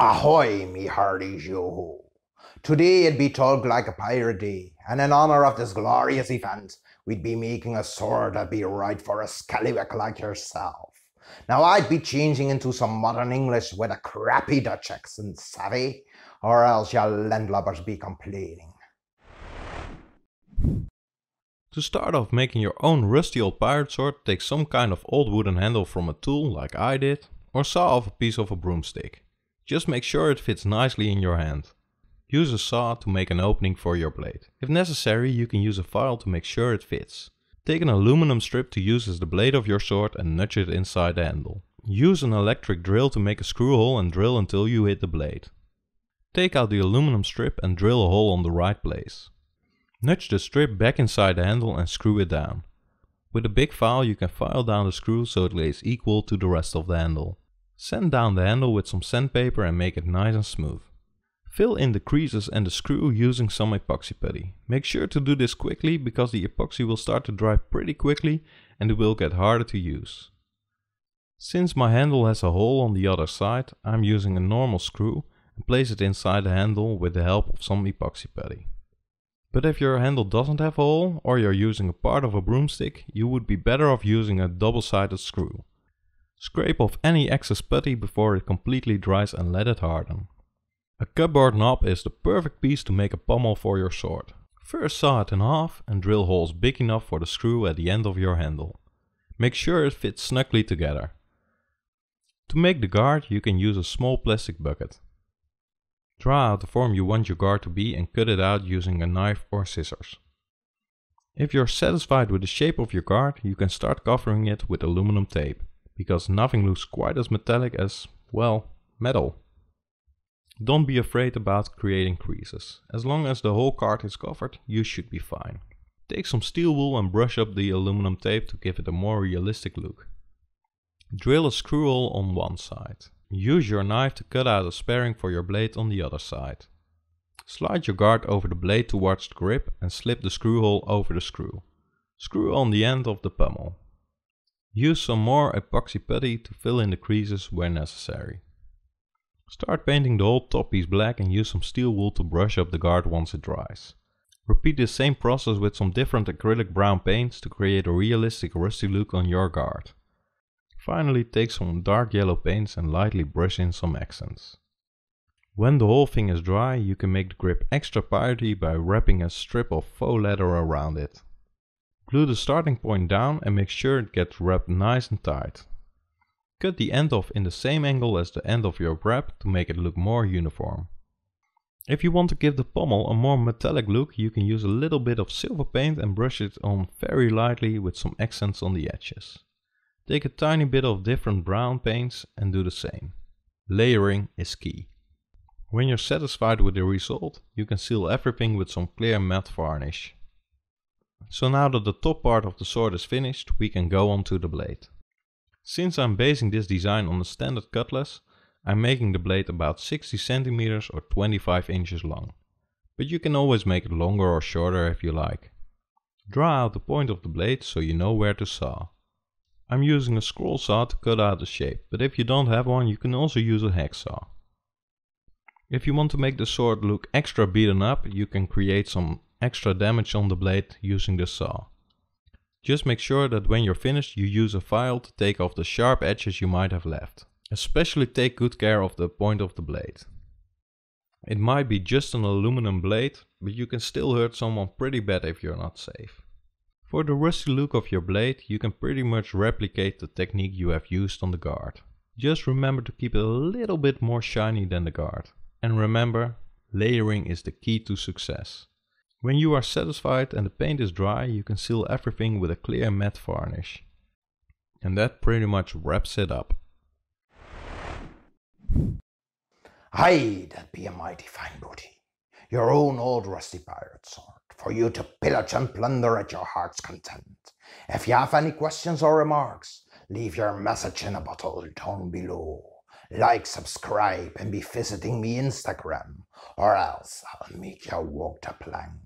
Ahoy, me hearty Joho. Today it be talk like a pirate day, and in honor of this glorious event, we'd be making a sword that'd be right for a scallywag like yourself. Now I'd be changing into some modern English with a crappy Dutch accent, savvy, or else your landlubbers be complaining. To start off making your own rusty old pirate sword, take some kind of old wooden handle from a tool like I did, or saw off a piece of a broomstick. Just make sure it fits nicely in your hand. Use a saw to make an opening for your blade. If necessary, you can use a file to make sure it fits. Take an aluminum strip to use as the blade of your sword and nudge it inside the handle. Use an electric drill to make a screw hole and drill until you hit the blade. Take out the aluminum strip and drill a hole on the right place. Nudge the strip back inside the handle and screw it down. With a big file you can file down the screw so it lays equal to the rest of the handle. Sand down the handle with some sandpaper and make it nice and smooth. Fill in the creases and the screw using some epoxy putty. Make sure to do this quickly because the epoxy will start to dry pretty quickly and it will get harder to use. Since my handle has a hole on the other side, I'm using a normal screw and place it inside the handle with the help of some epoxy putty. But if your handle doesn't have a hole or you're using a part of a broomstick, you would be better off using a double-sided screw. Scrape off any excess putty before it completely dries and let it harden. A cupboard knob is the perfect piece to make a pommel for your sword. First saw it in half and drill holes big enough for the screw at the end of your handle. Make sure it fits snugly together. To make the guard you can use a small plastic bucket. Draw out the form you want your guard to be and cut it out using a knife or scissors. If you're satisfied with the shape of your guard, you can start covering it with aluminum tape because nothing looks quite as metallic as, well, metal. Don't be afraid about creating creases. As long as the whole card is covered, you should be fine. Take some steel wool and brush up the aluminum tape to give it a more realistic look. Drill a screw hole on one side. Use your knife to cut out a sparing for your blade on the other side. Slide your guard over the blade towards the grip and slip the screw hole over the screw. Screw on the end of the pommel. Use some more epoxy putty to fill in the creases where necessary. Start painting the whole top piece black and use some steel wool to brush up the guard once it dries. Repeat the same process with some different acrylic brown paints to create a realistic rusty look on your guard. Finally take some dark yellow paints and lightly brush in some accents. When the whole thing is dry, you can make the grip extra piratey by wrapping a strip of faux leather around it. Glue the starting point down and make sure it gets wrapped nice and tight. Cut the end off in the same angle as the end of your wrap to make it look more uniform. If you want to give the pommel a more metallic look, you can use a little bit of silver paint and brush it on very lightly with some accents on the edges. Take a tiny bit of different brown paints and do the same. Layering is key. When you're satisfied with the result, you can seal everything with some clear matte varnish. So now that the top part of the sword is finished, we can go on to the blade. Since I'm basing this design on a standard cutlass, I'm making the blade about 60 centimeters or 25 inches long. But you can always make it longer or shorter if you like. Draw out the point of the blade so you know where to saw. I'm using a scroll saw to cut out the shape, but if you don't have one you can also use a hacksaw. If you want to make the sword look extra beaten up, you can create some extra damage on the blade using the saw. Just make sure that when you're finished you use a file to take off the sharp edges you might have left. Especially take good care of the point of the blade. It might be just an aluminum blade, but you can still hurt someone pretty bad if you're not safe. For the rusty look of your blade, you can pretty much replicate the technique you have used on the guard. Just remember to keep it a little bit more shiny than the guard. And remember, layering is the key to success. When you are satisfied and the paint is dry, you can seal everything with a clear matte varnish. And that pretty much wraps it up. Ay, that be a mighty fine booty, your own old rusty pirate sword, for you to pillage and plunder at your heart's content. If you have any questions or remarks, leave your message in a bottle down below. Like, subscribe, and be visiting me Instagram, or else I'll make you walk the plank.